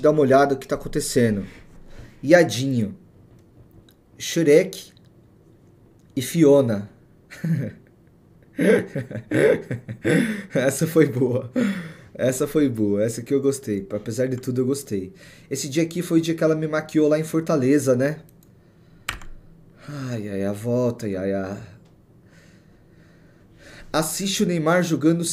dar uma olhada no que tá acontecendo. Iadinho, Shurek e Fiona. Essa foi boa. Essa foi boa, essa que eu gostei. Apesar de tudo, eu gostei. Esse dia aqui foi o dia que ela me maquiou lá em Fortaleza, né? Ai, ai, a volta, ai, ai. Assiste o Neymar jogando